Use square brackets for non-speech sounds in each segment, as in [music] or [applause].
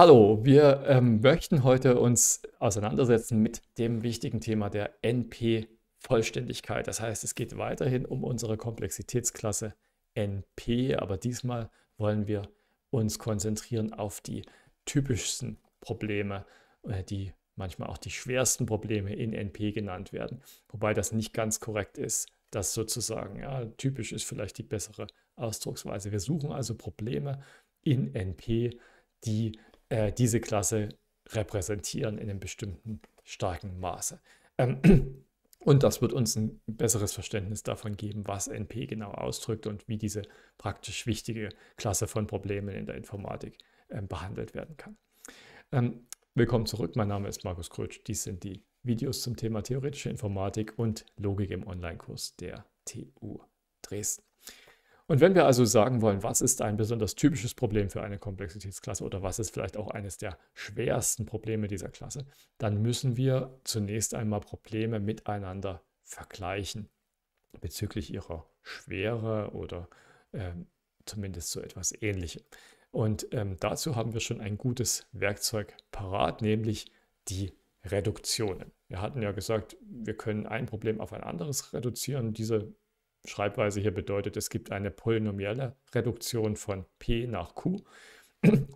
Hallo, wir ähm, möchten heute uns auseinandersetzen mit dem wichtigen Thema der NP-Vollständigkeit. Das heißt, es geht weiterhin um unsere Komplexitätsklasse NP, aber diesmal wollen wir uns konzentrieren auf die typischsten Probleme, äh, die manchmal auch die schwersten Probleme in NP genannt werden, wobei das nicht ganz korrekt ist. Das sozusagen ja, typisch ist vielleicht die bessere Ausdrucksweise. Wir suchen also Probleme in NP, die äh, diese Klasse repräsentieren in einem bestimmten starken Maße. Ähm, [clears throat] und das wird uns ein besseres Verständnis davon geben, was NP genau ausdrückt und wie diese praktisch wichtige Klasse von Problemen in der Informatik äh, behandelt werden kann. Ähm, willkommen zurück, mein Name ist Markus Krötsch. Dies sind die Videos zum Thema theoretische Informatik und Logik im Online-Kurs der TU Dresden. Und wenn wir also sagen wollen, was ist ein besonders typisches Problem für eine Komplexitätsklasse oder was ist vielleicht auch eines der schwersten Probleme dieser Klasse, dann müssen wir zunächst einmal Probleme miteinander vergleichen bezüglich ihrer Schwere oder äh, zumindest so etwas Ähnliches. Und ähm, dazu haben wir schon ein gutes Werkzeug parat, nämlich die Reduktionen. Wir hatten ja gesagt, wir können ein Problem auf ein anderes reduzieren. Diese Schreibweise hier bedeutet, es gibt eine polynomielle Reduktion von P nach Q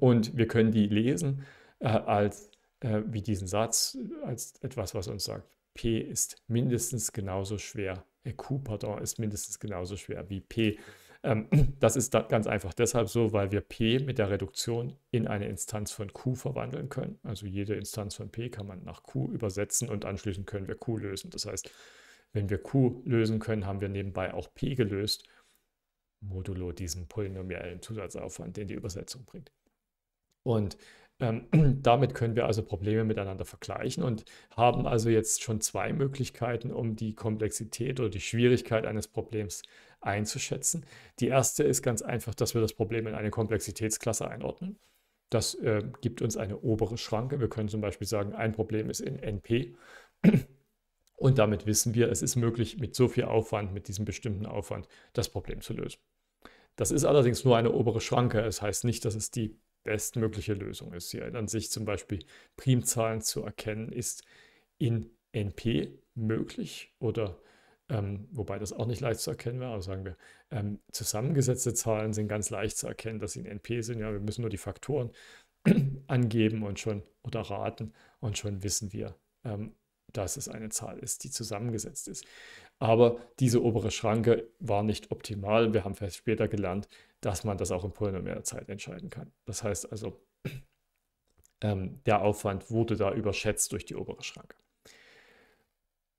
und wir können die lesen äh, als, äh, wie diesen Satz, als etwas, was uns sagt, P ist mindestens genauso schwer, äh, Q, pardon, ist mindestens genauso schwer wie P. Ähm, das ist da ganz einfach deshalb so, weil wir P mit der Reduktion in eine Instanz von Q verwandeln können. Also jede Instanz von P kann man nach Q übersetzen und anschließend können wir Q lösen. Das heißt, wenn wir Q lösen können, haben wir nebenbei auch P gelöst, modulo diesem polynomiellen Zusatzaufwand, den die Übersetzung bringt. Und ähm, [clears throat] damit können wir also Probleme miteinander vergleichen und haben also jetzt schon zwei Möglichkeiten, um die Komplexität oder die Schwierigkeit eines Problems einzuschätzen. Die erste ist ganz einfach, dass wir das Problem in eine Komplexitätsklasse einordnen. Das äh, gibt uns eine obere Schranke. Wir können zum Beispiel sagen, ein Problem ist in NP und damit wissen wir, es ist möglich, mit so viel Aufwand, mit diesem bestimmten Aufwand, das Problem zu lösen. Das ist allerdings nur eine obere Schranke. Es das heißt nicht, dass es die bestmögliche Lösung ist. Hier an sich zum Beispiel Primzahlen zu erkennen, ist in NP möglich oder ähm, wobei das auch nicht leicht zu erkennen wäre, aber sagen wir, ähm, zusammengesetzte Zahlen sind ganz leicht zu erkennen, dass sie in NP sind. Ja, wir müssen nur die Faktoren [clears throat] angeben und schon oder raten und schon wissen wir, ähm, dass es eine Zahl ist, die zusammengesetzt ist. Aber diese obere Schranke war nicht optimal. Wir haben vielleicht später gelernt, dass man das auch in polynomialer Zeit entscheiden kann. Das heißt also, [clears throat] ähm, der Aufwand wurde da überschätzt durch die obere Schranke.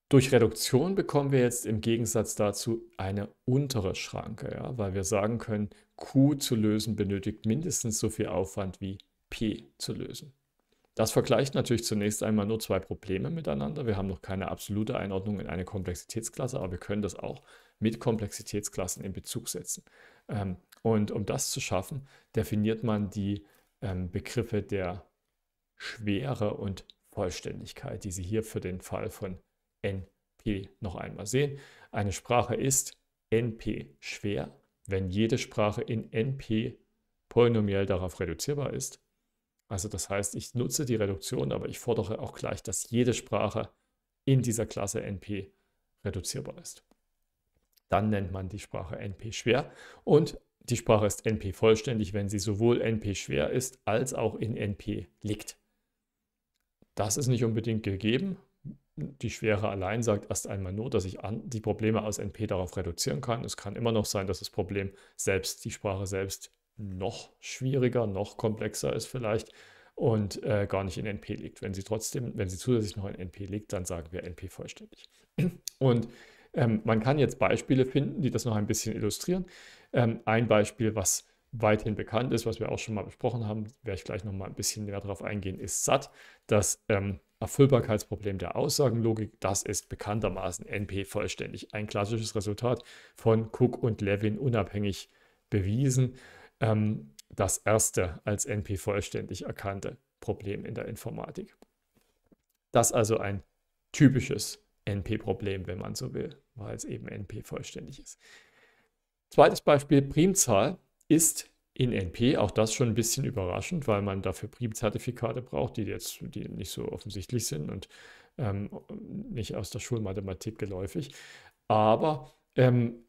Durch Reduktion bekommen wir jetzt im Gegensatz dazu eine untere Schranke, ja, weil wir sagen können, Q zu lösen benötigt mindestens so viel Aufwand wie P zu lösen. Das vergleicht natürlich zunächst einmal nur zwei Probleme miteinander. Wir haben noch keine absolute Einordnung in eine Komplexitätsklasse, aber wir können das auch mit Komplexitätsklassen in Bezug setzen. Ähm, und um das zu schaffen, definiert man die ähm, Begriffe der Schwere und Vollständigkeit, die Sie hier für den Fall von NP noch einmal sehen. Eine Sprache ist NP schwer, wenn jede Sprache in NP polynomiell darauf reduzierbar ist also das heißt, ich nutze die Reduktion, aber ich fordere auch gleich, dass jede Sprache in dieser Klasse NP reduzierbar ist. Dann nennt man die Sprache NP schwer und die Sprache ist NP vollständig, wenn sie sowohl NP schwer ist als auch in NP liegt. Das ist nicht unbedingt gegeben. Die Schwere allein sagt erst einmal nur, dass ich die Probleme aus NP darauf reduzieren kann. Es kann immer noch sein, dass das Problem selbst, die Sprache selbst noch schwieriger, noch komplexer ist vielleicht und äh, gar nicht in NP liegt. Wenn sie trotzdem, wenn sie zusätzlich noch in NP liegt, dann sagen wir NP vollständig. [clears throat] Und ähm, man kann jetzt Beispiele finden, die das noch ein bisschen illustrieren. Ähm, ein Beispiel, was weithin bekannt ist, was wir auch schon mal besprochen haben, werde ich gleich noch mal ein bisschen näher darauf eingehen, ist SAT, das ähm, Erfüllbarkeitsproblem der Aussagenlogik. Das ist bekanntermaßen NP vollständig. Ein klassisches Resultat von Cook und Levin unabhängig bewiesen ähm, das erste als NP vollständig erkannte Problem in der Informatik. Das also ein typisches NP-Problem, wenn man so will, weil es eben NP vollständig ist. Zweites Beispiel, Primzahl ist in NP, auch das schon ein bisschen überraschend, weil man dafür Primzertifikate braucht, die jetzt die nicht so offensichtlich sind und ähm, nicht aus der Schulmathematik geläufig. Aber ähm,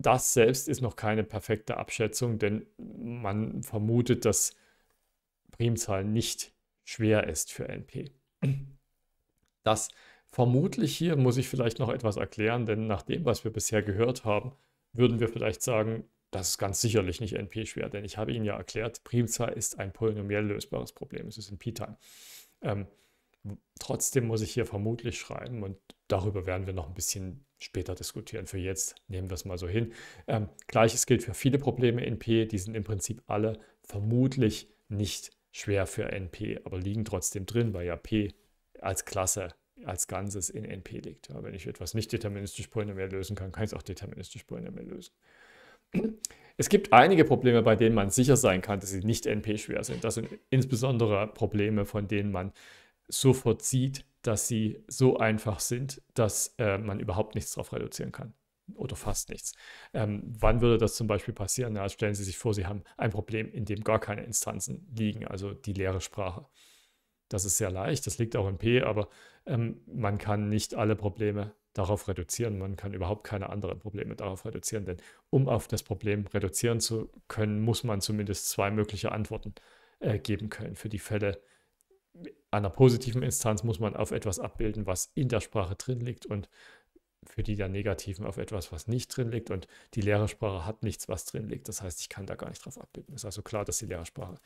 das selbst ist noch keine perfekte Abschätzung, denn man vermutet, dass Primzahl nicht schwer ist für NP. Das vermutlich hier muss ich vielleicht noch etwas erklären, denn nach dem, was wir bisher gehört haben, würden wir vielleicht sagen, das ist ganz sicherlich nicht NP schwer, denn ich habe Ihnen ja erklärt, Primzahl ist ein polynomiell lösbares Problem, es ist in p time Ähm, trotzdem muss ich hier vermutlich schreiben und Darüber werden wir noch ein bisschen später diskutieren. Für jetzt nehmen wir es mal so hin. Ähm, Gleiches gilt für viele Probleme in P. Die sind im Prinzip alle vermutlich nicht schwer für NP, aber liegen trotzdem drin, weil ja P als Klasse, als Ganzes in NP liegt. Ja, wenn ich etwas nicht deterministisch polynomial lösen kann, kann ich es auch deterministisch polynomial lösen. Es gibt einige Probleme, bei denen man sicher sein kann, dass sie nicht NP schwer sind. Das sind insbesondere Probleme, von denen man sofort sieht, dass sie so einfach sind, dass äh, man überhaupt nichts darauf reduzieren kann. Oder fast nichts. Ähm, wann würde das zum Beispiel passieren? Na, stellen Sie sich vor, Sie haben ein Problem, in dem gar keine Instanzen liegen, also die leere Sprache. Das ist sehr leicht, das liegt auch in P, aber ähm, man kann nicht alle Probleme darauf reduzieren. Man kann überhaupt keine anderen Probleme darauf reduzieren, denn um auf das Problem reduzieren zu können, muss man zumindest zwei mögliche Antworten äh, geben können für die Fälle, einer positiven Instanz muss man auf etwas abbilden, was in der Sprache drin liegt und für die der negativen auf etwas, was nicht drin liegt. Und die Lehrersprache hat nichts, was drin liegt. Das heißt, ich kann da gar nicht drauf abbilden. Es Ist also klar, dass die Lehrersprache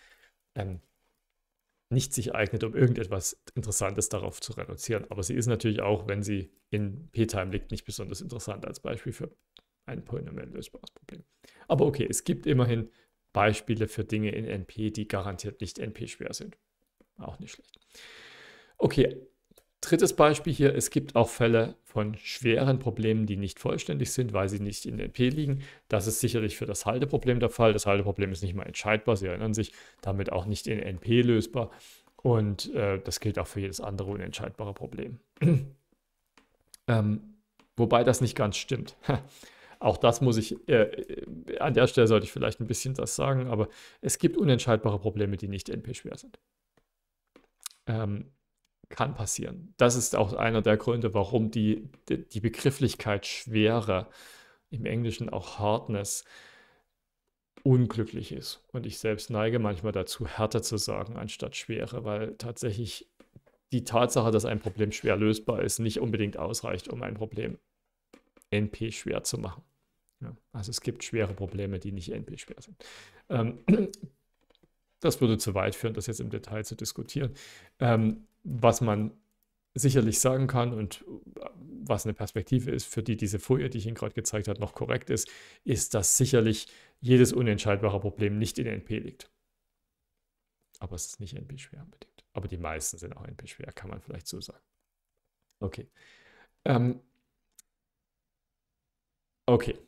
ähm, nicht sich eignet, um irgendetwas Interessantes darauf zu reduzieren. Aber sie ist natürlich auch, wenn sie in P-Time liegt, nicht besonders interessant als Beispiel für ein polynomial lösbares Problem. Aber okay, es gibt immerhin Beispiele für Dinge in NP, die garantiert nicht NP-schwer sind. Auch nicht schlecht. Okay, drittes Beispiel hier. Es gibt auch Fälle von schweren Problemen, die nicht vollständig sind, weil sie nicht in NP liegen. Das ist sicherlich für das Halteproblem der Fall. Das Halteproblem ist nicht mal entscheidbar. Sie erinnern sich, damit auch nicht in NP lösbar. Und äh, das gilt auch für jedes andere unentscheidbare Problem. [clears throat] ähm, wobei das nicht ganz stimmt. [laughs] auch das muss ich, äh, äh, an der Stelle sollte ich vielleicht ein bisschen das sagen, aber es gibt unentscheidbare Probleme, die nicht NP-schwer sind ähm, kann passieren. Das ist auch einer der Gründe, warum die, die Begrifflichkeit Schwere im Englischen auch Hardness unglücklich ist. Und ich selbst neige manchmal dazu, Härte zu sagen anstatt Schwere, weil tatsächlich die Tatsache, dass ein Problem schwer lösbar ist, nicht unbedingt ausreicht, um ein Problem NP schwer zu machen. Ja, also es gibt schwere Probleme, die nicht NP schwer sind. Ähm, das würde zu weit führen, das jetzt im Detail zu diskutieren. Ähm, was man sicherlich sagen kann und äh, was eine Perspektive ist, für die diese Folie, die ich Ihnen gerade gezeigt habe, noch korrekt ist, ist, dass sicherlich jedes unentscheidbare Problem nicht in NP liegt. Aber es ist nicht NP-schwer unbedingt. Aber die meisten sind auch NP-schwer, kann man vielleicht so sagen. Okay. Ähm, okay.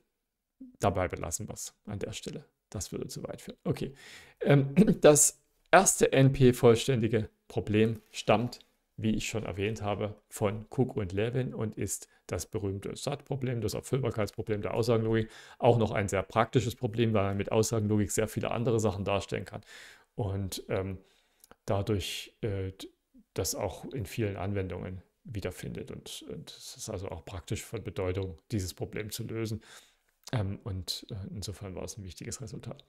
Dabei belassen wir es an der Stelle. Das würde zu weit führen. Okay. Ähm, [clears throat] das erste NP-vollständige Problem stammt, wie ich schon erwähnt habe, von Cook und Levin und ist das berühmte SAT-Problem, das Erfüllbarkeitsproblem der Aussagenlogik. Auch noch ein sehr praktisches Problem, weil man mit Aussagenlogik sehr viele andere Sachen darstellen kann. Und ähm, dadurch äh, das auch in vielen Anwendungen wiederfindet. Und, und es ist also auch praktisch von Bedeutung, dieses Problem zu lösen. Ähm, und äh, insofern war es ein wichtiges Resultat.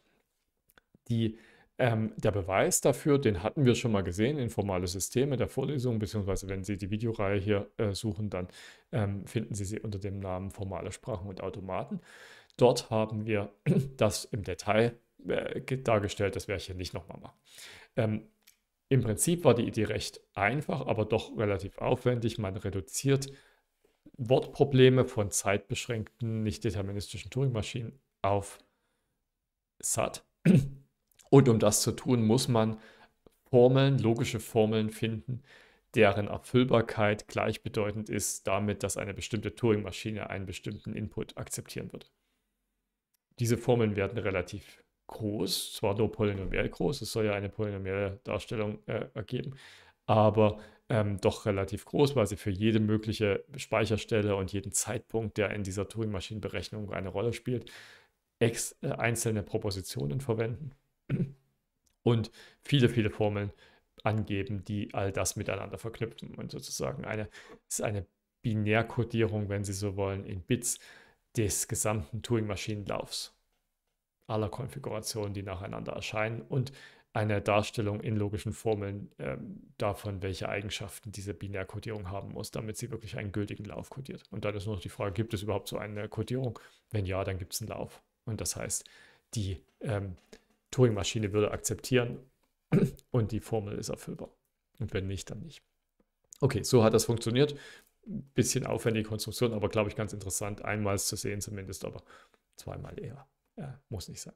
Die, ähm, der Beweis dafür, den hatten wir schon mal gesehen in formale Systeme der Vorlesung, beziehungsweise wenn Sie die Videoreihe hier äh, suchen, dann ähm, finden Sie sie unter dem Namen Formale Sprachen und Automaten. Dort haben wir [clears throat] das im Detail äh, dargestellt, das werde ich hier nicht nochmal machen. Ähm, Im Prinzip war die Idee recht einfach, aber doch relativ aufwendig. Man reduziert Wortprobleme von zeitbeschränkten, nicht deterministischen Turing-Maschinen auf SAT. Und um das zu tun, muss man Formeln, logische Formeln finden, deren Erfüllbarkeit gleichbedeutend ist damit, dass eine bestimmte Turing-Maschine einen bestimmten Input akzeptieren wird. Diese Formeln werden relativ groß, zwar nur polynomiell groß, es soll ja eine polynomielle Darstellung äh, ergeben, aber ähm, doch relativ groß, weil sie für jede mögliche Speicherstelle und jeden Zeitpunkt, der in dieser Turing-Maschinenberechnung eine Rolle spielt, ex äh, einzelne Propositionen verwenden [clears throat] und viele, viele Formeln angeben, die all das miteinander verknüpfen und sozusagen eine, ist eine Binärkodierung, wenn Sie so wollen, in Bits des gesamten Turing-Maschinenlaufs aller Konfigurationen, die nacheinander erscheinen und einer Darstellung in logischen Formeln ähm, davon, welche Eigenschaften diese Binärkodierung haben muss, damit sie wirklich einen gültigen Lauf kodiert. Und dann ist nur noch die Frage, gibt es überhaupt so eine Kodierung? Wenn ja, dann gibt es einen Lauf. Und das heißt, die ähm, Turing-Maschine würde akzeptieren [clears throat] und die Formel ist erfüllbar. Und wenn nicht, dann nicht. Okay, so hat das funktioniert. Bisschen aufwendige Konstruktion, aber glaube ich ganz interessant, einmal zu sehen zumindest, aber zweimal eher. Ja, muss nicht sein.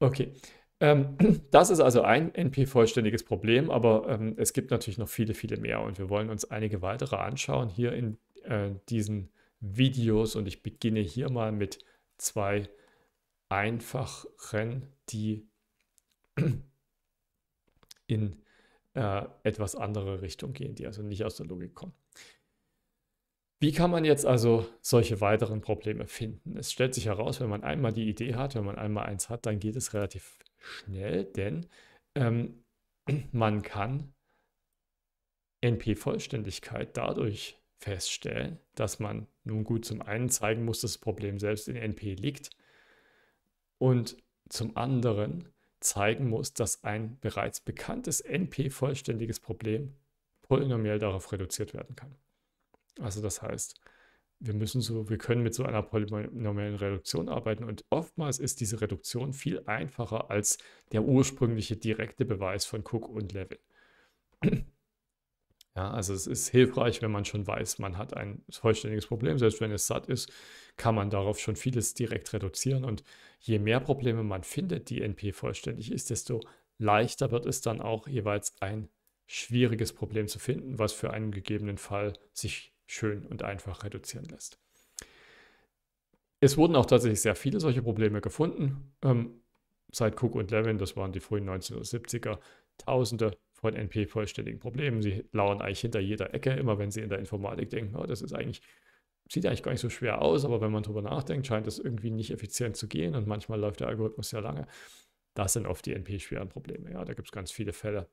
Okay, ähm, [clears throat] das ist also ein NP-vollständiges Problem, aber ähm, es gibt natürlich noch viele, viele mehr und wir wollen uns einige weitere anschauen hier in äh, diesen Videos und ich beginne hier mal mit zwei einfachen, die [clears throat] in äh, etwas andere Richtung gehen, die also nicht aus der Logik kommen. Wie kann man jetzt also solche weiteren Probleme finden? Es stellt sich heraus, wenn man einmal die Idee hat, wenn man einmal eins hat, dann geht es relativ schnell, denn ähm, [clears throat] man kann NP-Vollständigkeit dadurch feststellen, dass man nun gut zum einen zeigen muss, dass das Problem selbst in NP liegt und zum anderen zeigen muss, dass ein bereits bekanntes NP-vollständiges Problem polynomiell darauf reduziert werden kann. Also das heißt, wir müssen so, wir können mit so einer polynomiellen Reduktion arbeiten und oftmals ist diese Reduktion viel einfacher als der ursprüngliche direkte Beweis von Cook und Levin. Ja, also es ist hilfreich, wenn man schon weiß, man hat ein vollständiges Problem. Selbst wenn es satt ist, kann man darauf schon vieles direkt reduzieren. Und je mehr Probleme man findet, die NP vollständig ist, desto leichter wird es dann auch jeweils ein schwieriges Problem zu finden, was für einen gegebenen Fall sich schön und einfach reduzieren lässt. Es wurden auch tatsächlich sehr viele solche Probleme gefunden. Ähm, seit Cook und Levin, das waren die frühen 1970er, Tausende von NP-vollständigen Problemen. Sie lauern eigentlich hinter jeder Ecke, immer wenn sie in der Informatik denken, oh, das ist eigentlich, sieht eigentlich gar nicht so schwer aus, aber wenn man darüber nachdenkt, scheint es irgendwie nicht effizient zu gehen und manchmal läuft der Algorithmus sehr lange. Das sind oft die NP-schweren Probleme. Ja, da gibt es ganz viele Fälle,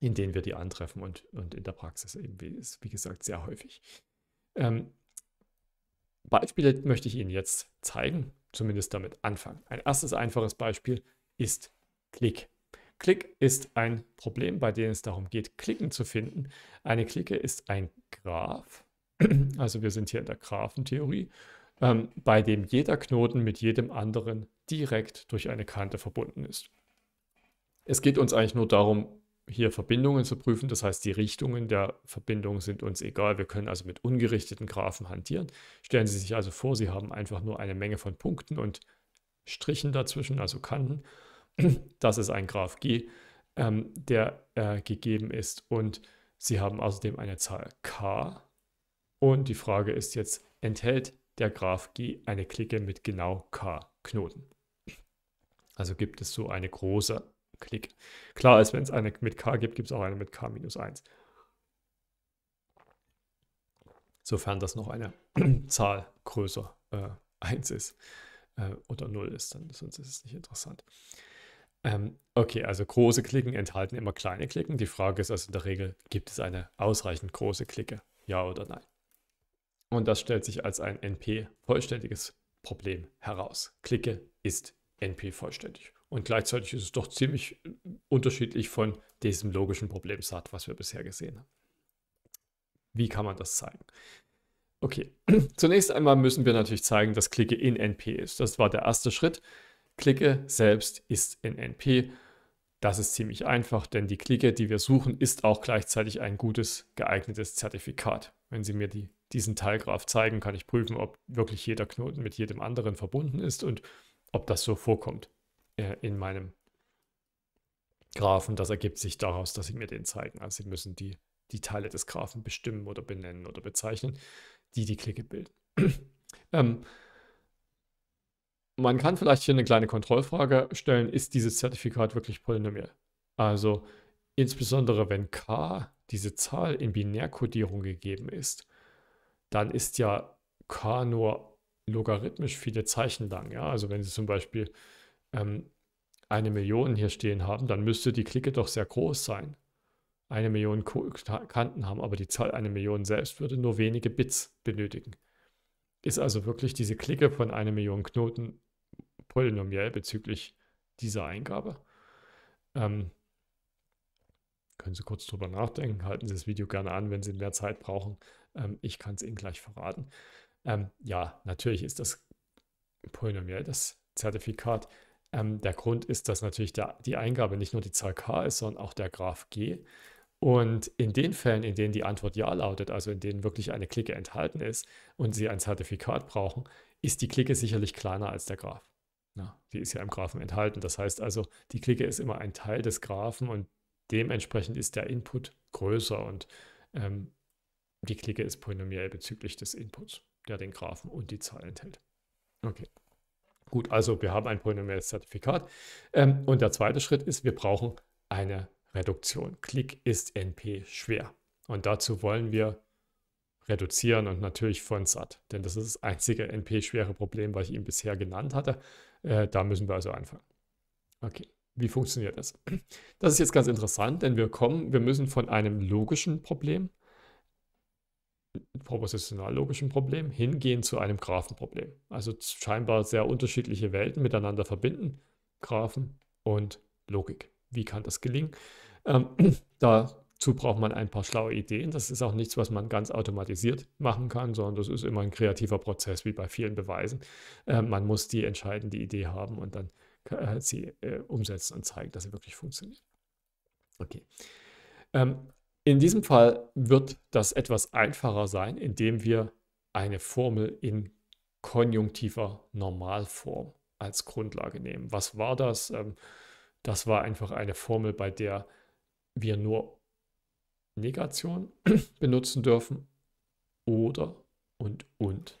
in denen wir die antreffen und, und in der Praxis eben, wie, ist, wie gesagt, sehr häufig. Ähm, Beispiele möchte ich Ihnen jetzt zeigen, zumindest damit anfangen. Ein erstes einfaches Beispiel ist Klick. Klick ist ein Problem, bei dem es darum geht, Klicken zu finden. Eine Clique ist ein Graph, [clears throat] also wir sind hier in der Graphentheorie, ähm, bei dem jeder Knoten mit jedem anderen direkt durch eine Kante verbunden ist. Es geht uns eigentlich nur darum, hier Verbindungen zu prüfen. Das heißt, die Richtungen der Verbindungen sind uns egal. Wir können also mit ungerichteten Graphen hantieren. Stellen Sie sich also vor, Sie haben einfach nur eine Menge von Punkten und Strichen dazwischen, also Kanten. [clears throat] Das ist ein Graph G, ähm, der äh, gegeben ist. Und Sie haben außerdem eine Zahl K. Und die Frage ist jetzt, enthält der Graph G eine Clique mit genau K Knoten? Also gibt es so eine große Klick. Klar ist, wenn es eine mit k gibt, gibt es auch eine mit k minus 1. Sofern das noch eine [clears throat] Zahl größer äh, 1 ist äh, oder 0 ist, dann sonst ist es nicht interessant. Ähm, okay, also große Klicken enthalten immer kleine Klicken. Die Frage ist also in der Regel, gibt es eine ausreichend große Clique? Ja oder nein? Und das stellt sich als ein NP-vollständiges Problem heraus. Klicke ist NP-vollständig und gleichzeitig ist es doch ziemlich äh, unterschiedlich von diesem logischen Problemsatz, was wir bisher gesehen haben. Wie kann man das zeigen? Okay, [clears throat] zunächst einmal müssen wir natürlich zeigen, dass Clique in NP ist. Das war der erste Schritt. Clique selbst ist in NP. Das ist ziemlich einfach, denn die Clique, die wir suchen, ist auch gleichzeitig ein gutes, geeignetes Zertifikat. Wenn Sie mir die, diesen Teilgraph zeigen, kann ich prüfen, ob wirklich jeder Knoten mit jedem anderen verbunden ist und ob das so vorkommt äh, in meinem Graphen. Das ergibt sich daraus, dass sie mir den zeigen. Also sie müssen die, die Teile des Graphen bestimmen oder benennen oder bezeichnen, die die Clique bilden. [clears throat] ähm, man kann vielleicht hier eine kleine Kontrollfrage stellen, ist dieses Zertifikat wirklich polynomial? Also insbesondere wenn k, diese Zahl, in Binärkodierung gegeben ist, dann ist ja k nur logarithmisch viele Zeichen lang. Ja? Also wenn Sie zum Beispiel ähm, eine Million hier stehen haben, dann müsste die Clique doch sehr groß sein. Eine Million Kanten haben, aber die Zahl eine Million selbst würde nur wenige Bits benötigen. Ist also wirklich diese Clique von einer Million Knoten polynomiell bezüglich dieser Eingabe? Ähm, können Sie kurz drüber nachdenken, halten Sie das Video gerne an, wenn Sie mehr Zeit brauchen. Ähm, ich kann es Ihnen gleich verraten. Ähm, ja, natürlich ist das polynomiell das Zertifikat. Ähm, der Grund ist, dass natürlich der, die Eingabe nicht nur die Zahl k ist, sondern auch der Graph g. Und in den Fällen, in denen die Antwort ja lautet, also in denen wirklich eine Clique enthalten ist und Sie ein Zertifikat brauchen, ist die Clique sicherlich kleiner als der Graph. Ja, die ist ja im Graphen enthalten. Das heißt also, die Clique ist immer ein Teil des Graphen und dementsprechend ist der Input größer und ähm, die Clique ist polynomiell bezüglich des Inputs, der den Graphen und die Zahl enthält. Okay. Gut, also wir haben ein polynomielles Zertifikat. Ähm, und der zweite Schritt ist, wir brauchen eine Reduktion. Klick ist NP schwer. Und dazu wollen wir reduzieren und natürlich von SAT. Denn das ist das einzige NP-schwere Problem, was ich Ihnen bisher genannt hatte. Äh, da müssen wir also anfangen. Okay, wie funktioniert das? Das ist jetzt ganz interessant, denn wir kommen, wir müssen von einem logischen Problem propositional logischen Problem hingehen zu einem Graphenproblem. Also scheinbar sehr unterschiedliche Welten miteinander verbinden, Graphen und Logik. Wie kann das gelingen? Ähm, [clears throat] dazu braucht man ein paar schlaue Ideen. Das ist auch nichts, was man ganz automatisiert machen kann, sondern das ist immer ein kreativer Prozess, wie bei vielen Beweisen. Äh, man muss die entscheidende Idee haben und dann äh, sie äh, umsetzen und zeigen, dass sie wirklich funktioniert. Okay. Ähm, in diesem Fall wird das etwas einfacher sein, indem wir eine Formel in konjunktiver Normalform als Grundlage nehmen. Was war das? Ähm, das war einfach eine Formel, bei der wir nur Negation [clears throat] benutzen dürfen oder und und.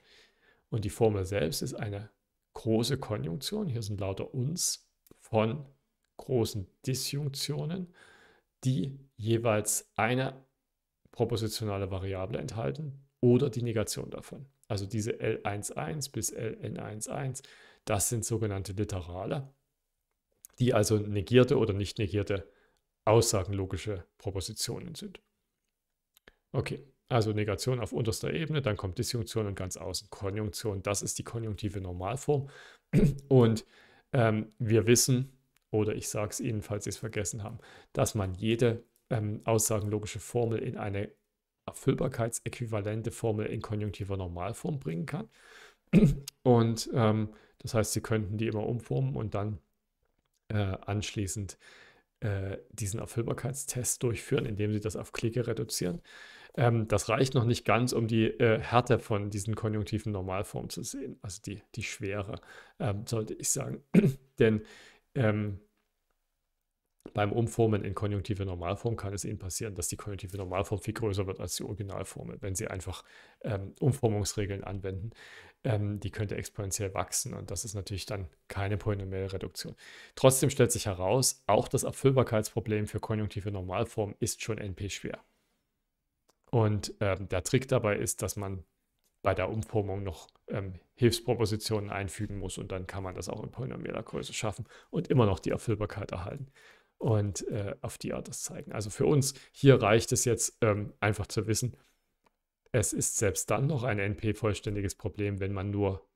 Und die Formel selbst ist eine große Konjunktion. Hier sind lauter uns von großen Disjunktionen die jeweils eine propositionale Variable enthalten oder die Negation davon. Also diese L11 bis Ln11, das sind sogenannte Literale, die also negierte oder nicht negierte aussagenlogische Propositionen sind. Okay, also Negation auf unterster Ebene, dann kommt Disjunktion und ganz außen Konjunktion. Das ist die konjunktive Normalform. Und ähm, wir wissen, oder ich sage es Ihnen, falls Sie es vergessen haben, dass man jede ähm, aussagenlogische Formel in eine erfüllbarkeitsäquivalente Formel in konjunktiver Normalform bringen kann. Und ähm, das heißt, Sie könnten die immer umformen und dann äh, anschließend äh, diesen Erfüllbarkeitstest durchführen, indem Sie das auf Klicke reduzieren. Ähm, das reicht noch nicht ganz, um die äh, Härte von diesen konjunktiven Normalformen zu sehen, also die, die Schwere, ähm, sollte ich sagen. [clears throat] Denn ähm, beim Umformen in konjunktive Normalform kann es Ihnen passieren, dass die konjunktive Normalform viel größer wird als die Originalformel, wenn Sie einfach ähm, Umformungsregeln anwenden. Ähm, die könnte exponentiell wachsen und das ist natürlich dann keine polynomielle Reduktion. Trotzdem stellt sich heraus, auch das Erfüllbarkeitsproblem für konjunktive Normalform ist schon NP schwer. Und ähm, der Trick dabei ist, dass man bei der Umformung noch ähm, Hilfspropositionen einfügen muss und dann kann man das auch in polynominaler Größe schaffen und immer noch die Erfüllbarkeit erhalten und äh, auf die Art das zeigen. Also für uns hier reicht es jetzt ähm, einfach zu wissen, es ist selbst dann noch ein NP-vollständiges Problem, wenn man nur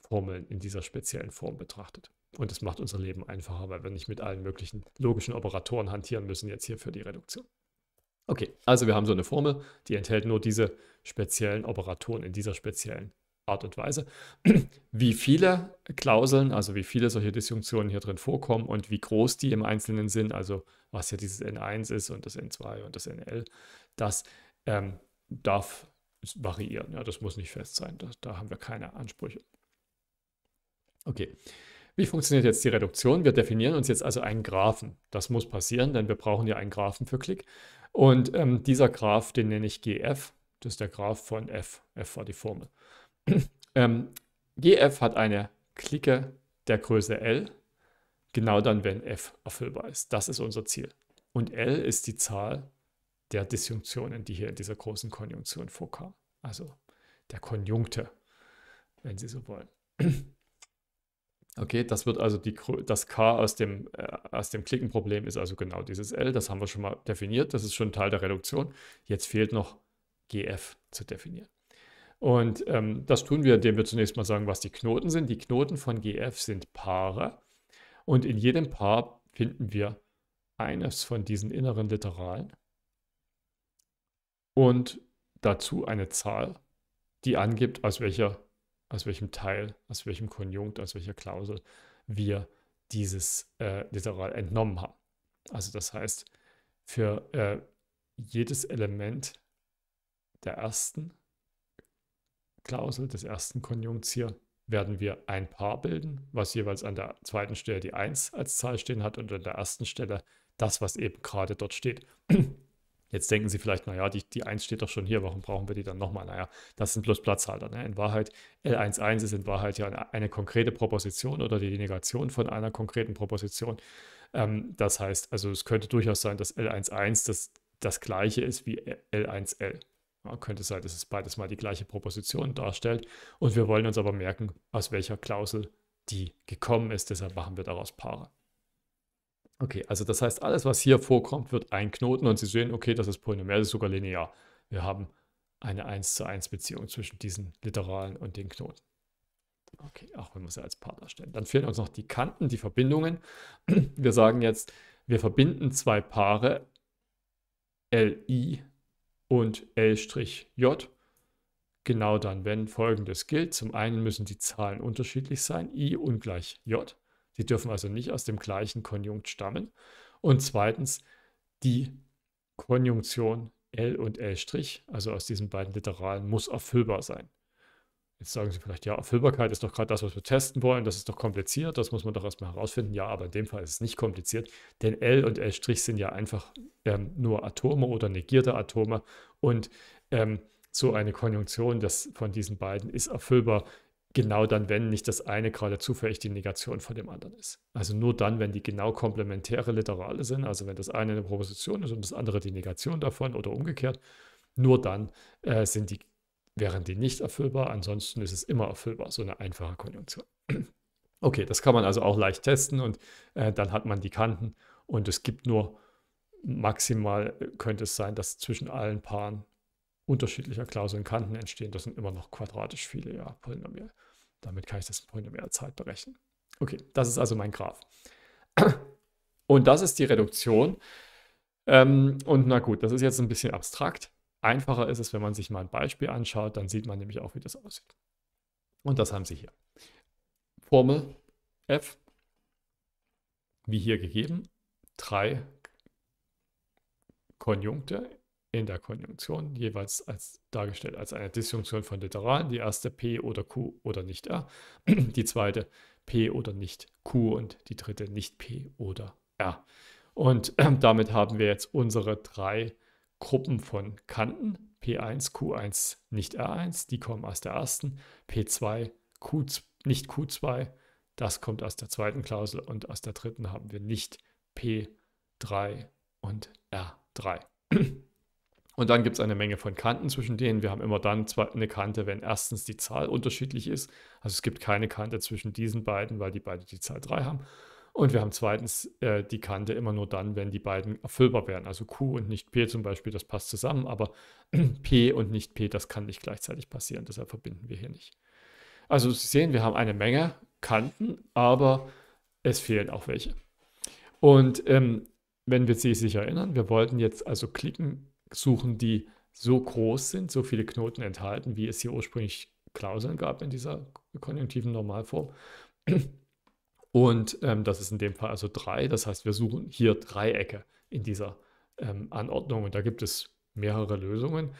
Formeln in dieser speziellen Form betrachtet. Und es macht unser Leben einfacher, weil wir nicht mit allen möglichen logischen Operatoren hantieren müssen jetzt hier für die Reduktion. Okay, also wir haben so eine Formel, die enthält nur diese speziellen Operatoren in dieser speziellen Art und Weise. [clears throat] Wie viele Klauseln, also wie viele solche Disjunktionen hier drin vorkommen und wie groß die im Einzelnen sind, also was ja dieses N1 ist und das N2 und das NL, das ähm, darf variieren. Ja, das muss nicht fest sein, das, da haben wir keine Ansprüche. Okay. Wie funktioniert jetzt die Reduktion? Wir definieren uns jetzt also einen Graphen. Das muss passieren, denn wir brauchen ja einen Graphen für Klick. Und ähm, dieser Graph, den nenne ich GF. Das ist der Graph von F. F war die Formel. [clears throat] ähm, GF hat eine Clique der Größe L, genau dann, wenn F erfüllbar ist. Das ist unser Ziel. Und L ist die Zahl der Disjunktionen, die hier in dieser großen Konjunktion vorkam. Also der Konjunkte, wenn Sie so wollen. [clears throat] Okay, das wird also die, das K aus dem, äh, aus dem Klickenproblem ist also genau dieses L. Das haben wir schon mal definiert. Das ist schon Teil der Reduktion. Jetzt fehlt noch GF zu definieren. Und ähm, das tun wir, indem wir zunächst mal sagen, was die Knoten sind. Die Knoten von GF sind Paare. Und in jedem Paar finden wir eines von diesen inneren Literalen und dazu eine Zahl, die angibt, aus welcher aus welchem Teil, aus welchem Konjunkt, aus welcher Klausel wir dieses äh, Literal entnommen haben. Also das heißt, für äh, jedes Element der ersten Klausel, des ersten Konjunkts hier, werden wir ein Paar bilden, was jeweils an der zweiten Stelle die 1 als Zahl stehen hat und an der ersten Stelle das, was eben gerade dort steht. Jetzt denken Sie vielleicht, naja, die, die 1 steht doch schon hier, warum brauchen wir die dann nochmal? Naja, das sind bloß Platzhalter. Ne? In Wahrheit, L11 ist in Wahrheit ja eine, eine, konkrete Proposition oder die Negation von einer konkreten Proposition. Ähm, das heißt, also es könnte durchaus sein, dass L11 das, das gleiche ist wie L1L. Ja, könnte sein, dass es beides mal die gleiche Proposition darstellt. Und wir wollen uns aber merken, aus welcher Klausel die gekommen ist. Deshalb machen wir daraus Paare. Okay, also das heißt, alles, was hier vorkommt, wird ein Knoten und Sie sehen, okay, das ist polynomial, das ist sogar linear. Wir haben eine 1 zu 1 Beziehung zwischen diesen Literalen und den Knoten. Okay, auch wenn wir sie als Paar darstellen. Dann fehlen uns noch die Kanten, die Verbindungen. [clears throat] Wir sagen jetzt, wir verbinden zwei Paare Li und L'J. Genau dann, wenn folgendes gilt. Zum einen müssen die Zahlen unterschiedlich sein, i ungleich j. Die dürfen also nicht aus dem gleichen Konjunkt stammen. Und zweitens, die Konjunktion L und L', also aus diesen beiden Literalen, muss erfüllbar sein. Jetzt sagen Sie vielleicht, ja, Erfüllbarkeit ist doch gerade das, was wir testen wollen, das ist doch kompliziert, das muss man doch erstmal herausfinden. Ja, aber in dem Fall ist es nicht kompliziert, denn L und L' sind ja einfach ähm, nur Atome oder negierte Atome und ähm, so eine Konjunktion das von diesen beiden ist erfüllbar genau dann, wenn nicht das eine gerade zufällig die Negation von dem anderen ist. Also nur dann, wenn die genau komplementäre Literale sind, also wenn das eine eine Proposition ist und das andere die Negation davon oder umgekehrt, nur dann äh, sind die, wären die nicht erfüllbar. Ansonsten ist es immer erfüllbar, so eine einfache Konjunktion. [clears throat] Okay, das kann man also auch leicht testen und äh, dann hat man die Kanten und es gibt nur maximal, äh, könnte es sein, dass zwischen allen Paaren unterschiedlicher Klauseln Kanten entstehen. Das sind immer noch quadratisch viele ja, Polynomial. Damit kann ich das Polynomial Zeit berechnen. Okay, das ist also mein Graph. [clears throat] Und das ist die Reduktion. Ähm, und na gut, das ist jetzt ein bisschen abstrakt. Einfacher ist es, wenn man sich mal ein Beispiel anschaut, dann sieht man nämlich auch, wie das aussieht. Und das haben Sie hier. Formel f, wie hier gegeben, drei Konjunkte in der Konjunktion, jeweils als, dargestellt als eine Disjunktion von Literalen, die erste P oder Q oder nicht R, [clears throat] die zweite P oder nicht Q und die dritte nicht P oder R. Und [clears throat] damit haben wir jetzt unsere drei Gruppen von Kanten, P1, Q1, nicht R1, die kommen aus der ersten, P2, Q, nicht Q2, das kommt aus der zweiten Klausel und aus der dritten haben wir nicht P3 und R3. [clears throat] Und dann gibt es eine Menge von Kanten zwischen denen. Wir haben immer dann eine Kante, wenn erstens die Zahl unterschiedlich ist. Also es gibt keine Kante zwischen diesen beiden, weil die beide die Zahl 3 haben. Und wir haben zweitens äh, die Kante immer nur dann, wenn die beiden erfüllbar wären. Also Q und nicht P zum Beispiel, das passt zusammen, aber [clears throat] P und nicht P, das kann nicht gleichzeitig passieren. Deshalb verbinden wir hier nicht. Also Sie sehen, wir haben eine Menge Kanten, aber es fehlen auch welche. Und ähm, wenn wir sie sich erinnern, wir wollten jetzt also klicken suchen, die so groß sind, so viele Knoten enthalten, wie es hier ursprünglich Klauseln gab in dieser konjunktiven Normalform. Und ähm, das ist in dem Fall also drei. Das heißt, wir suchen hier Dreiecke in dieser ähm, Anordnung. Und da gibt es mehrere Lösungen.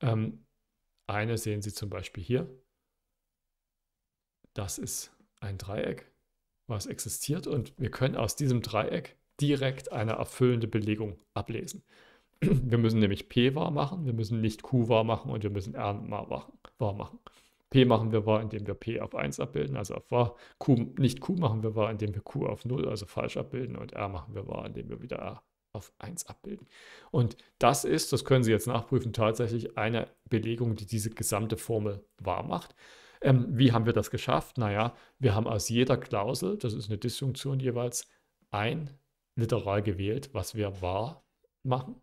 Ähm, eine sehen Sie zum Beispiel hier. Das ist ein Dreieck, was existiert. Und wir können aus diesem Dreieck direkt eine erfüllende Belegung ablesen. [clears throat] Wir müssen nämlich P wahr machen, wir müssen nicht Q wahr machen und wir müssen R mal wahr machen. P machen wir wahr, indem wir P auf 1 abbilden, also auf wahr. Q, nicht Q machen wir wahr, indem wir Q auf 0, also falsch abbilden. Und R machen wir wahr, indem wir wieder R auf 1 abbilden. Und das ist, das können Sie jetzt nachprüfen, tatsächlich eine Belegung, die diese gesamte Formel wahr macht. Ähm, wie haben wir das geschafft? Naja, wir haben aus jeder Klausel, das ist eine Disjunktion jeweils, ein Literal gewählt, was wir wahr machen.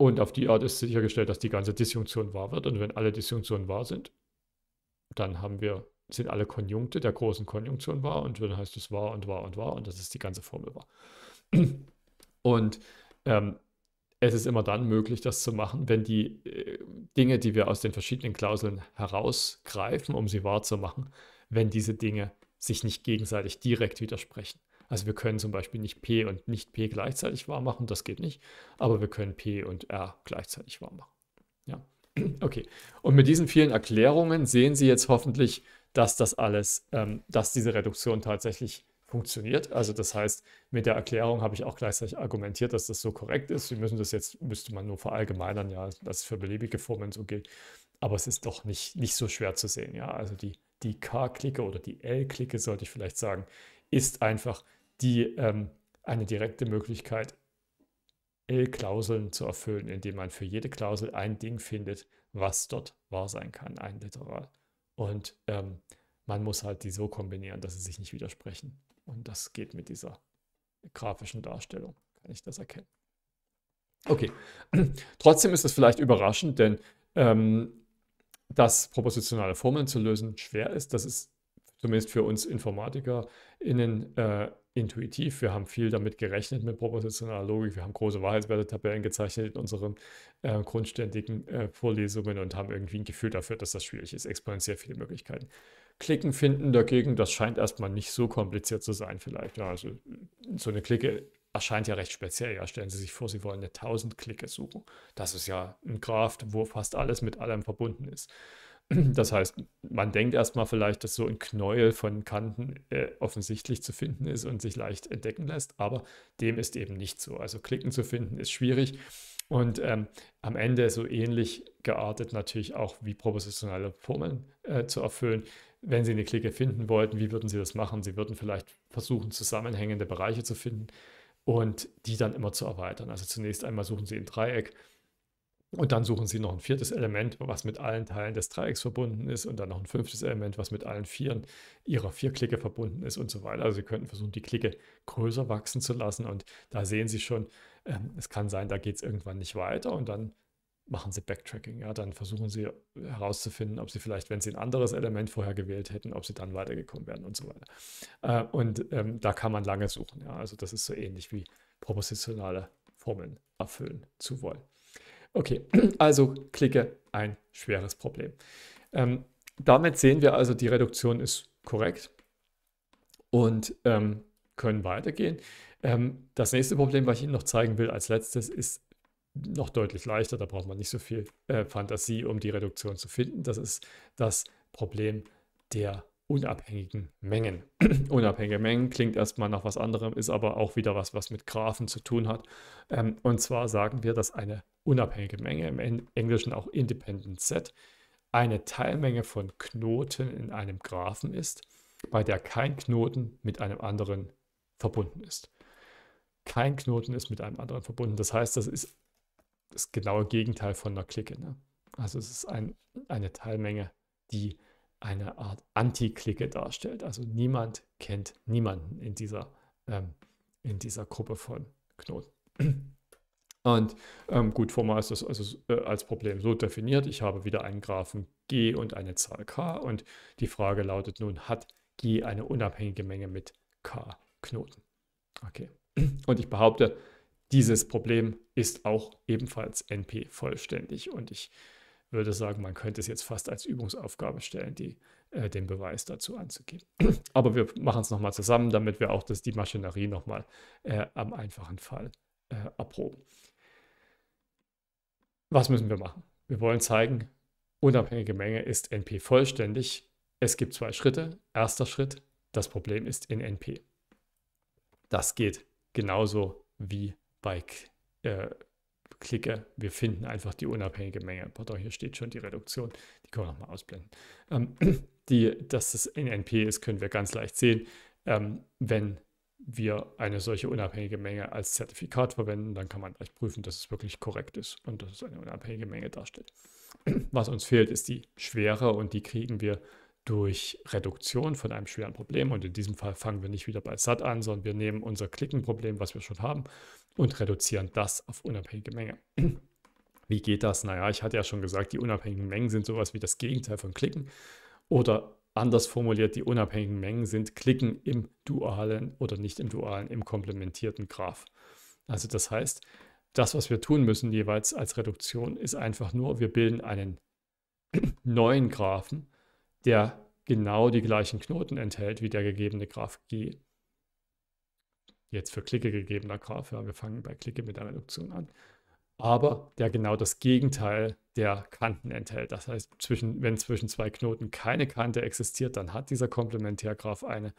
Und auf die Art ist sichergestellt, dass die ganze Disjunktion wahr wird. Und wenn alle Disjunktionen wahr sind, dann haben wir, sind alle Konjunkte der großen Konjunktion wahr. Und dann heißt es wahr und wahr und wahr. Und das ist die ganze Formel wahr. Und ähm, es ist immer dann möglich, das zu machen, wenn die äh, Dinge, die wir aus den verschiedenen Klauseln herausgreifen, um sie wahr zu machen, wenn diese Dinge sich nicht gegenseitig direkt widersprechen. Also wir können zum Beispiel nicht P und nicht P gleichzeitig wahr machen, das geht nicht, aber wir können P und R gleichzeitig wahr machen. Ja, [clears throat] okay. Und mit diesen vielen Erklärungen sehen Sie jetzt hoffentlich, dass das alles, ähm, dass diese Reduktion tatsächlich funktioniert. Also das heißt, mit der Erklärung habe ich auch gleichzeitig argumentiert, dass das so korrekt ist. Sie müssen das jetzt, müsste man nur verallgemeinern, ja, dass es für beliebige Formen so gilt. Aber es ist doch nicht, nicht so schwer zu sehen. Ja, also die, die K-Klicke oder die L-Klicke, sollte ich vielleicht sagen, ist einfach die ähm, eine direkte Möglichkeit, L-Klauseln zu erfüllen, indem man für jede Klausel ein Ding findet, was dort wahr sein kann, ein Literal. Und ähm, man muss halt die so kombinieren, dass sie sich nicht widersprechen. Und das geht mit dieser grafischen Darstellung, kann ich das erkennen. Okay, [clears throat] trotzdem ist es vielleicht überraschend, denn ähm, dass propositionale Formeln zu lösen schwer ist, das ist zumindest für uns InformatikerInnen, äh, intuitiv. Wir haben viel damit gerechnet mit propositionaler Logik. Wir haben große Wahrheitswertetabellen gezeichnet in unseren äh, grundständigen äh, Vorlesungen und haben irgendwie ein Gefühl dafür, dass das schwierig ist. Exponentiell viele Möglichkeiten. Klicken finden dagegen, das scheint erstmal nicht so kompliziert zu sein, vielleicht. Ja, also so eine Clique erscheint ja recht speziell. Ja, stellen Sie sich vor, Sie wollen eine 1000 Clique suchen. Das ist ja ein Graph, wo fast alles mit allem verbunden ist. Das heißt, man denkt erstmal vielleicht, dass so ein Knäuel von Kanten äh, offensichtlich zu finden ist und sich leicht entdecken lässt, aber dem ist eben nicht so. Also Klicken zu finden ist schwierig und ähm, am Ende so ähnlich geartet natürlich auch wie propositionale Formeln äh, zu erfüllen. Wenn Sie eine Clique finden wollten, wie würden Sie das machen? Sie würden vielleicht versuchen, zusammenhängende Bereiche zu finden und die dann immer zu erweitern. Also zunächst einmal suchen Sie ein Dreieck, und dann suchen sie noch ein viertes Element, was mit allen Teilen des Dreiecks verbunden ist und dann noch ein fünftes Element, was mit allen Vieren ihrer vier Clique verbunden ist und so weiter. Also sie könnten versuchen, die Clique größer wachsen zu lassen und da sehen sie schon, ähm, es kann sein, da geht es irgendwann nicht weiter und dann machen sie Backtracking. Ja, dann versuchen sie herauszufinden, ob sie vielleicht, wenn sie ein anderes Element vorher gewählt hätten, ob sie dann weitergekommen wären und so weiter. Äh, und ähm, da kann man lange suchen. Ja, also das ist so ähnlich wie propositionale Formeln erfüllen zu wollen. Okay, [clears throat] also klicke ein schweres Problem. Ähm, damit sehen wir also, die Reduktion ist korrekt und ähm, können weitergehen. Ähm, das nächste Problem, was ich Ihnen noch zeigen will als letztes, ist noch deutlich leichter. Da braucht man nicht so viel äh, Fantasie, um die Reduktion zu finden. Das ist das Problem der unabhängigen Mengen. [clears throat] Unabhängige Mengen klingt erstmal nach was anderem, ist aber auch wieder was, was mit Graphen zu tun hat. Ähm, und zwar sagen wir, dass eine unabhängige Menge, im Englischen auch Independent Set, eine Teilmenge von Knoten in einem Graphen ist, bei der kein Knoten mit einem anderen verbunden ist. Kein Knoten ist mit einem anderen verbunden. Das heißt, das ist das genaue Gegenteil von einer Clique. Ne? Also es ist ein, eine Teilmenge, die eine Art Anti-Clique darstellt. Also niemand kennt niemanden in dieser, ähm, in dieser Gruppe von Knoten. Und ähm, gut, formal ist das also äh, als Problem so definiert. Ich habe wieder einen Graphen g und eine Zahl k. Und die Frage lautet nun, hat g eine unabhängige Menge mit k Knoten? Okay. Und ich behaupte, dieses Problem ist auch ebenfalls NP vollständig. Und ich würde sagen, man könnte es jetzt fast als Übungsaufgabe stellen, die, äh, den Beweis dazu anzugeben. [clears throat] Aber wir machen es nochmal zusammen, damit wir auch das, die Maschinerie nochmal äh, am einfachen Fall äh, erproben. Was müssen wir machen? Wir wollen zeigen, unabhängige Menge ist NP vollständig. Es gibt zwei Schritte. Erster Schritt, das Problem ist in NP. Das geht genauso wie bei äh, Klicke. Wir finden einfach die unabhängige Menge. Pardon, hier steht schon die Reduktion. Die können wir nochmal ausblenden. Ähm, [clears throat] die, dass es in NP ist, können wir ganz leicht sehen. Ähm, wenn wir eine solche unabhängige Menge als Zertifikat verwenden, dann kann man gleich prüfen, dass es wirklich korrekt ist und dass es eine unabhängige Menge darstellt. [clears throat] Was uns fehlt, ist die Schwere und die kriegen wir durch Reduktion von einem schweren Problem. Und in diesem Fall fangen wir nicht wieder bei SAT an, sondern wir nehmen unser Klickenproblem, was wir schon haben, und reduzieren das auf unabhängige Menge. [clears throat] Wie geht das? Naja, ich hatte ja schon gesagt, die unabhängigen Mengen sind sowas wie das Gegenteil von Klicken oder Anders formuliert, die unabhängigen Mengen sind Klicken im dualen oder nicht im dualen, im komplementierten Graph. Also das heißt, das, was wir tun müssen jeweils als Reduktion, ist einfach nur, wir bilden einen [clears throat] neuen Graphen, der genau die gleichen Knoten enthält wie der gegebene Graph G. Jetzt für Klicke gegebener Graph, ja, wir fangen bei Klicke mit der Reduktion an aber der genau das Gegenteil der Kanten enthält. Das heißt, zwischen, wenn zwischen zwei Knoten keine Kante existiert, dann hat dieser Komplementärgraph eine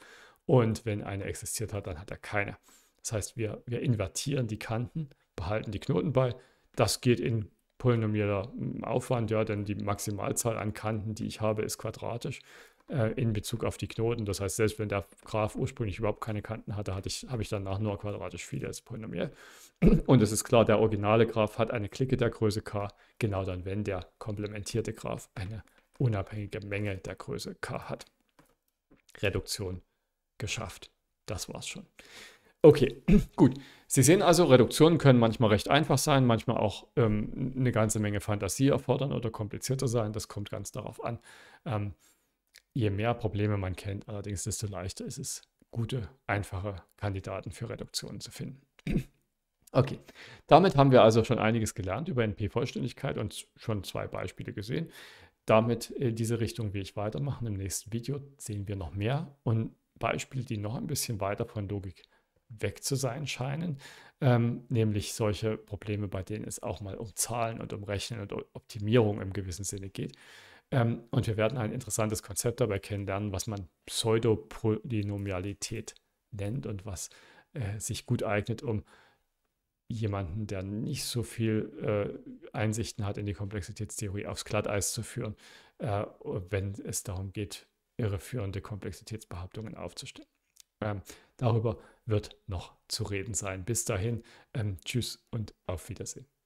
und wenn eine existiert hat, dann hat er keine. Das heißt, wir, wir invertieren die Kanten, behalten die Knoten bei. Das geht in polynomieller hm, Aufwand, ja, denn die Maximalzahl an Kanten, die ich habe, ist quadratisch äh, in Bezug auf die Knoten. Das heißt, selbst wenn der Graph ursprünglich überhaupt keine Kanten hatte, hatte ich, habe ich danach nur quadratisch viele als Polynomial. Und es ist klar, der originale Graph hat eine Clique der Größe k, genau dann, wenn der komplementierte Graph eine unabhängige Menge der Größe k hat. Reduktion geschafft. Das war's schon. Okay, [clears throat] gut. Sie sehen also, Reduktionen können manchmal recht einfach sein, manchmal auch ähm, eine ganze Menge Fantasie erfordern oder komplizierter sein. Das kommt ganz darauf an, ähm, Je mehr Probleme man kennt, allerdings desto leichter ist es, gute, einfache Kandidaten für Reduktionen zu finden. [clears throat] Okay, damit haben wir also schon einiges gelernt über NP-Vollständigkeit und schon zwei Beispiele gesehen. Damit in äh, diese Richtung will ich weitermachen. Im nächsten Video sehen wir noch mehr und Beispiele, die noch ein bisschen weiter von Logik weg zu sein scheinen, ähm, nämlich solche Probleme, bei denen es auch mal um Zahlen und um Rechnen und Optimierung im gewissen Sinne geht. Ähm, und wir werden ein interessantes Konzept dabei kennenlernen, was man Pseudopolynomialität nennt und was äh, sich gut eignet, um jemanden, der nicht so viel äh, Einsichten hat in die Komplexitätstheorie, aufs Glatteis zu führen, äh, wenn es darum geht, irreführende Komplexitätsbehauptungen aufzustellen. Ähm, darüber wird noch zu reden sein. Bis dahin, ähm, tschüss und auf Wiedersehen.